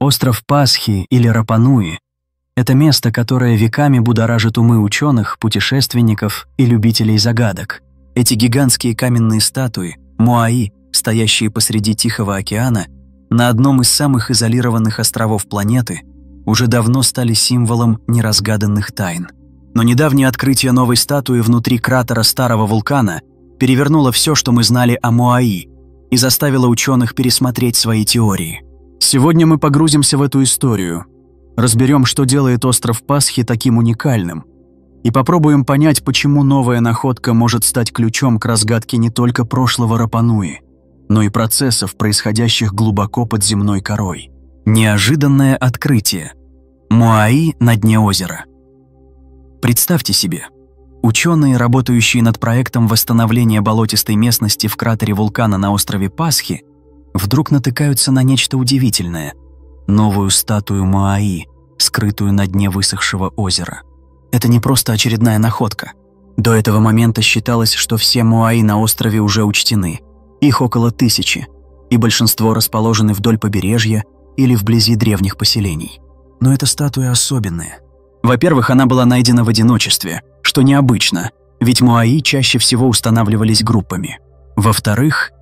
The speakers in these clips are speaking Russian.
Остров Пасхи или Рапануи – это место, которое веками будоражит умы ученых, путешественников и любителей загадок. Эти гигантские каменные статуи, Муаи, стоящие посреди Тихого океана, на одном из самых изолированных островов планеты, уже давно стали символом неразгаданных тайн. Но недавнее открытие новой статуи внутри кратера старого вулкана перевернуло все, что мы знали о Муаи, и заставило ученых пересмотреть свои теории – Сегодня мы погрузимся в эту историю, разберем, что делает остров Пасхи таким уникальным, и попробуем понять, почему новая находка может стать ключом к разгадке не только прошлого Рапануи, но и процессов, происходящих глубоко под земной корой. Неожиданное открытие. Муаи на дне озера. Представьте себе, ученые, работающие над проектом восстановления болотистой местности в кратере вулкана на острове Пасхи, вдруг натыкаются на нечто удивительное – новую статую Мааи, скрытую на дне высохшего озера. Это не просто очередная находка. До этого момента считалось, что все Муаи на острове уже учтены. Их около тысячи, и большинство расположены вдоль побережья или вблизи древних поселений. Но эта статуя особенная. Во-первых, она была найдена в одиночестве, что необычно, ведь Муаи чаще всего устанавливались группами. Во-вторых,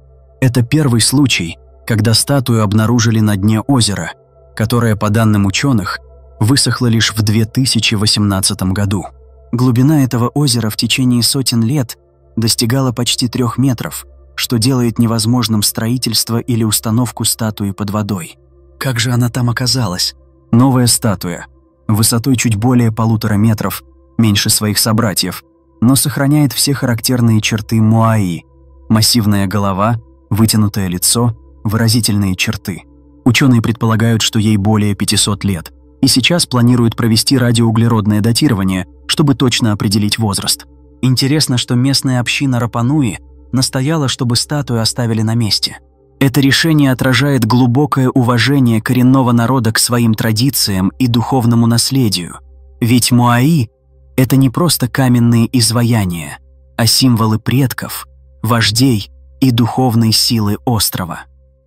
это первый случай, когда статую обнаружили на дне озера, которое, по данным ученых, высохло лишь в 2018 году. Глубина этого озера в течение сотен лет достигала почти трех метров, что делает невозможным строительство или установку статуи под водой. Как же она там оказалась? Новая статуя, высотой чуть более полутора метров, меньше своих собратьев, но сохраняет все характерные черты Муаи – массивная голова, вытянутое лицо, выразительные черты. Ученые предполагают, что ей более 500 лет, и сейчас планируют провести радиоуглеродное датирование, чтобы точно определить возраст. Интересно, что местная община Рапануи настояла, чтобы статую оставили на месте. Это решение отражает глубокое уважение коренного народа к своим традициям и духовному наследию. Ведь Муаи – это не просто каменные изваяния, а символы предков, вождей – и духовной силы острова.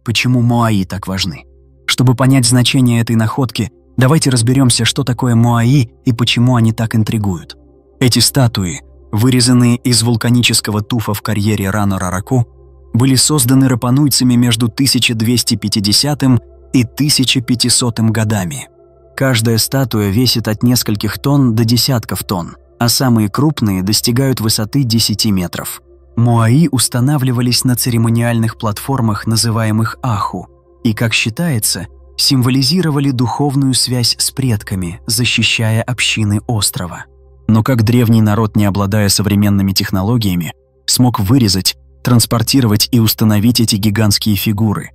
Почему Моаи так важны? Чтобы понять значение этой находки, давайте разберемся, что такое Моаи и почему они так интригуют. Эти статуи, вырезанные из вулканического туфа в карьере Рано-Рараку, были созданы рапануйцами между 1250 и 1500 годами. Каждая статуя весит от нескольких тонн до десятков тонн, а самые крупные достигают высоты 10 метров – Муаи устанавливались на церемониальных платформах, называемых Аху, и, как считается, символизировали духовную связь с предками, защищая общины острова. Но как древний народ, не обладая современными технологиями, смог вырезать, транспортировать и установить эти гигантские фигуры?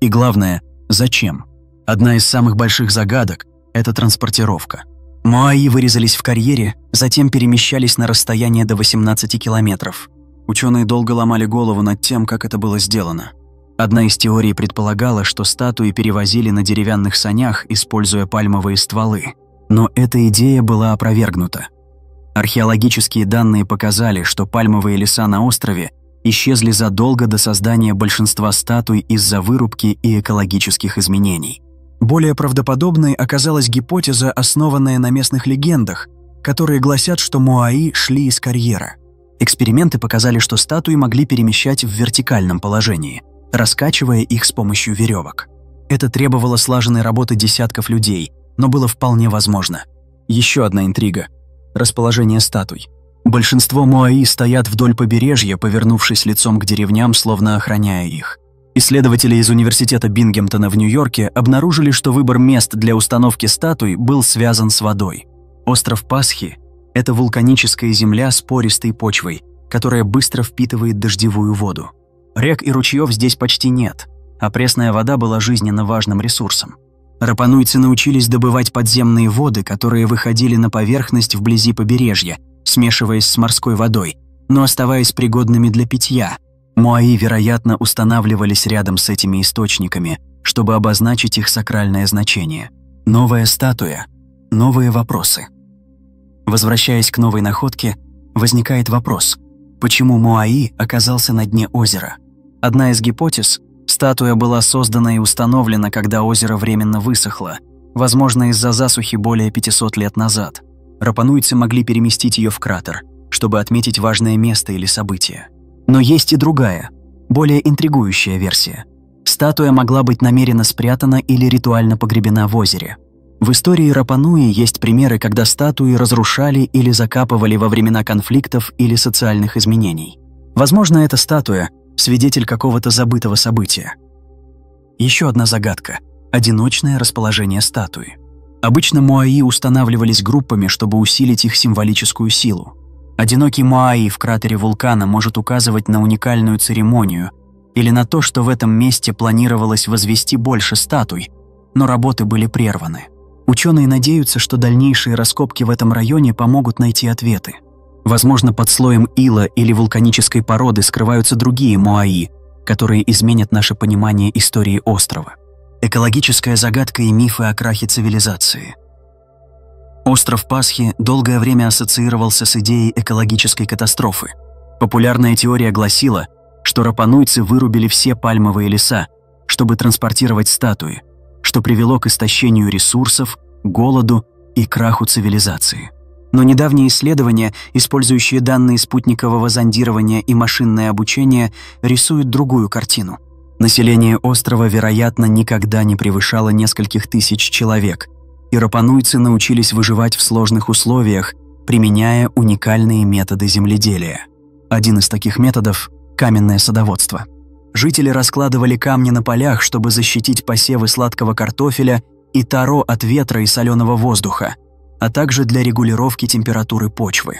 И главное, зачем? Одна из самых больших загадок – это транспортировка. Муаи вырезались в карьере, затем перемещались на расстояние до 18 километров – Ученые долго ломали голову над тем, как это было сделано. Одна из теорий предполагала, что статуи перевозили на деревянных санях, используя пальмовые стволы. Но эта идея была опровергнута. Археологические данные показали, что пальмовые леса на острове исчезли задолго до создания большинства статуй из-за вырубки и экологических изменений. Более правдоподобной оказалась гипотеза, основанная на местных легендах, которые гласят, что Муаи шли из карьера. Эксперименты показали, что статуи могли перемещать в вертикальном положении, раскачивая их с помощью веревок. Это требовало слаженной работы десятков людей, но было вполне возможно. Еще одна интрига – расположение статуй. Большинство Моаи стоят вдоль побережья, повернувшись лицом к деревням, словно охраняя их. Исследователи из университета Бингемтона в Нью-Йорке обнаружили, что выбор мест для установки статуй был связан с водой. Остров Пасхи это вулканическая земля с пористой почвой, которая быстро впитывает дождевую воду. Рек и ручьев здесь почти нет, а пресная вода была жизненно важным ресурсом. Рапануйцы научились добывать подземные воды, которые выходили на поверхность вблизи побережья, смешиваясь с морской водой, но оставаясь пригодными для питья. Муаи, вероятно, устанавливались рядом с этими источниками, чтобы обозначить их сакральное значение. Новая статуя, новые вопросы – Возвращаясь к новой находке, возникает вопрос, почему Моаи оказался на дне озера? Одна из гипотез – статуя была создана и установлена, когда озеро временно высохло, возможно, из-за засухи более 500 лет назад. Рапануйцы могли переместить ее в кратер, чтобы отметить важное место или событие. Но есть и другая, более интригующая версия. Статуя могла быть намеренно спрятана или ритуально погребена в озере. В истории Рапануи есть примеры, когда статуи разрушали или закапывали во времена конфликтов или социальных изменений. Возможно, эта статуя – свидетель какого-то забытого события. Еще одна загадка – одиночное расположение статуи. Обычно муаи устанавливались группами, чтобы усилить их символическую силу. Одинокий муаи в кратере вулкана может указывать на уникальную церемонию или на то, что в этом месте планировалось возвести больше статуй, но работы были прерваны. Ученые надеются, что дальнейшие раскопки в этом районе помогут найти ответы. Возможно, под слоем ила или вулканической породы скрываются другие Моаи, которые изменят наше понимание истории острова. Экологическая загадка и мифы о крахе цивилизации. Остров Пасхи долгое время ассоциировался с идеей экологической катастрофы. Популярная теория гласила, что рапануйцы вырубили все пальмовые леса, чтобы транспортировать статуи – что привело к истощению ресурсов, голоду и краху цивилизации. Но недавние исследования, использующие данные спутникового зондирования и машинное обучение, рисуют другую картину. Население острова, вероятно, никогда не превышало нескольких тысяч человек, и рапануйцы научились выживать в сложных условиях, применяя уникальные методы земледелия. Один из таких методов – каменное садоводство – Жители раскладывали камни на полях, чтобы защитить посевы сладкого картофеля и таро от ветра и соленого воздуха, а также для регулировки температуры почвы.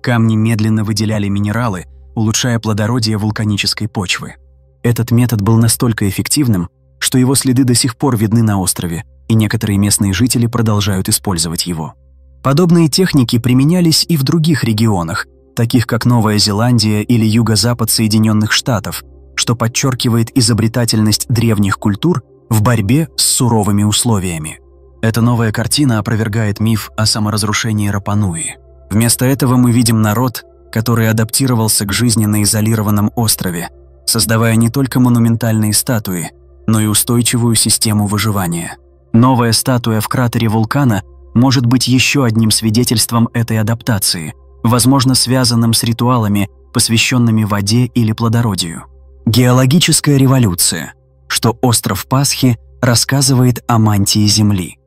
Камни медленно выделяли минералы, улучшая плодородие вулканической почвы. Этот метод был настолько эффективным, что его следы до сих пор видны на острове, и некоторые местные жители продолжают использовать его. Подобные техники применялись и в других регионах, таких как Новая Зеландия или юго-запад Соединенных Штатов – что подчеркивает изобретательность древних культур в борьбе с суровыми условиями. Эта новая картина опровергает миф о саморазрушении Рапануи. Вместо этого мы видим народ, который адаптировался к жизни на изолированном острове, создавая не только монументальные статуи, но и устойчивую систему выживания. Новая статуя в кратере вулкана может быть еще одним свидетельством этой адаптации, возможно, связанным с ритуалами, посвященными воде или плодородию. Геологическая революция, что остров Пасхи рассказывает о мантии Земли.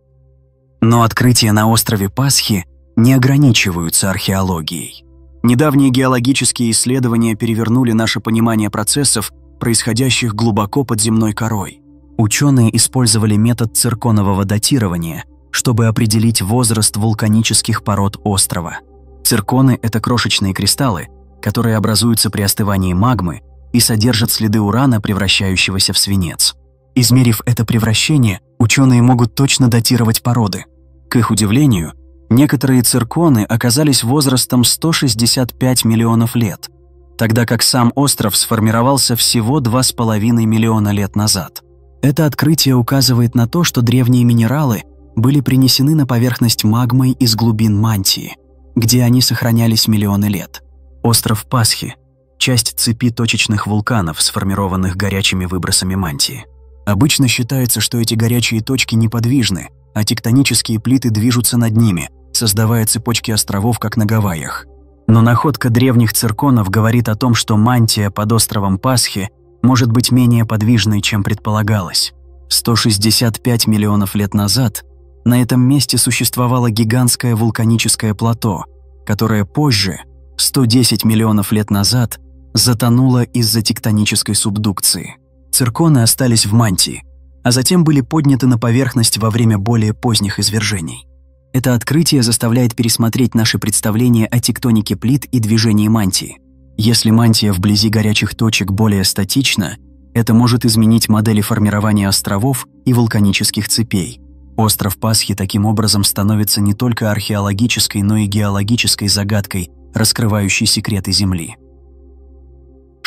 Но открытия на острове Пасхи не ограничиваются археологией. Недавние геологические исследования перевернули наше понимание процессов, происходящих глубоко под земной корой. Ученые использовали метод цирконового датирования, чтобы определить возраст вулканических пород острова. Цирконы – это крошечные кристаллы, которые образуются при остывании магмы – и содержат следы урана, превращающегося в свинец. Измерив это превращение, ученые могут точно датировать породы. К их удивлению, некоторые цирконы оказались возрастом 165 миллионов лет, тогда как сам остров сформировался всего 2,5 миллиона лет назад. Это открытие указывает на то, что древние минералы были принесены на поверхность магмой из глубин мантии, где они сохранялись миллионы лет. Остров Пасхи – часть цепи точечных вулканов, сформированных горячими выбросами мантии. Обычно считается, что эти горячие точки неподвижны, а тектонические плиты движутся над ними, создавая цепочки островов, как на Гавайях. Но находка древних цирконов говорит о том, что мантия под островом Пасхи может быть менее подвижной, чем предполагалось. 165 миллионов лет назад на этом месте существовало гигантское вулканическое плато, которое позже, 110 миллионов лет назад, затонула из-за тектонической субдукции. Цирконы остались в мантии, а затем были подняты на поверхность во время более поздних извержений. Это открытие заставляет пересмотреть наши представления о тектонике плит и движении мантии. Если мантия вблизи горячих точек более статична, это может изменить модели формирования островов и вулканических цепей. Остров Пасхи таким образом становится не только археологической, но и геологической загадкой, раскрывающей секреты Земли.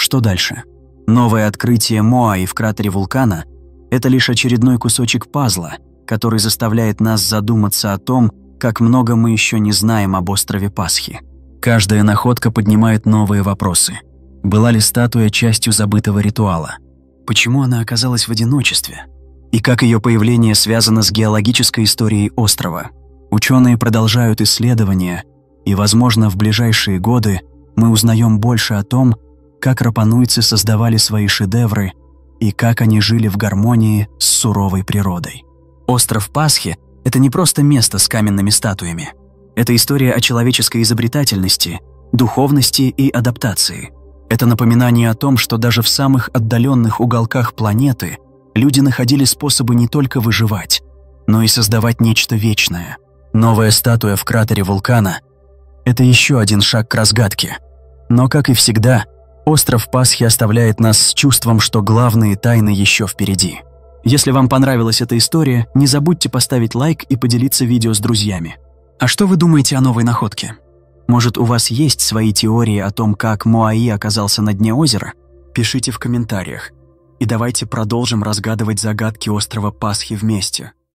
Что дальше? Новое открытие Моаи в кратере вулкана – это лишь очередной кусочек пазла, который заставляет нас задуматься о том, как много мы еще не знаем об острове Пасхи. Каждая находка поднимает новые вопросы. Была ли статуя частью забытого ритуала? Почему она оказалась в одиночестве? И как ее появление связано с геологической историей острова? Ученые продолжают исследования, и, возможно, в ближайшие годы мы узнаем больше о том, как рапануйцы создавали свои шедевры и как они жили в гармонии с суровой природой. Остров Пасхи – это не просто место с каменными статуями. Это история о человеческой изобретательности, духовности и адаптации. Это напоминание о том, что даже в самых отдаленных уголках планеты люди находили способы не только выживать, но и создавать нечто вечное. Новая статуя в кратере вулкана – это еще один шаг к разгадке. Но, как и всегда – Остров Пасхи оставляет нас с чувством, что главные тайны еще впереди. Если вам понравилась эта история, не забудьте поставить лайк и поделиться видео с друзьями. А что вы думаете о новой находке? Может, у вас есть свои теории о том, как Муаи оказался на дне озера? Пишите в комментариях. И давайте продолжим разгадывать загадки острова Пасхи вместе –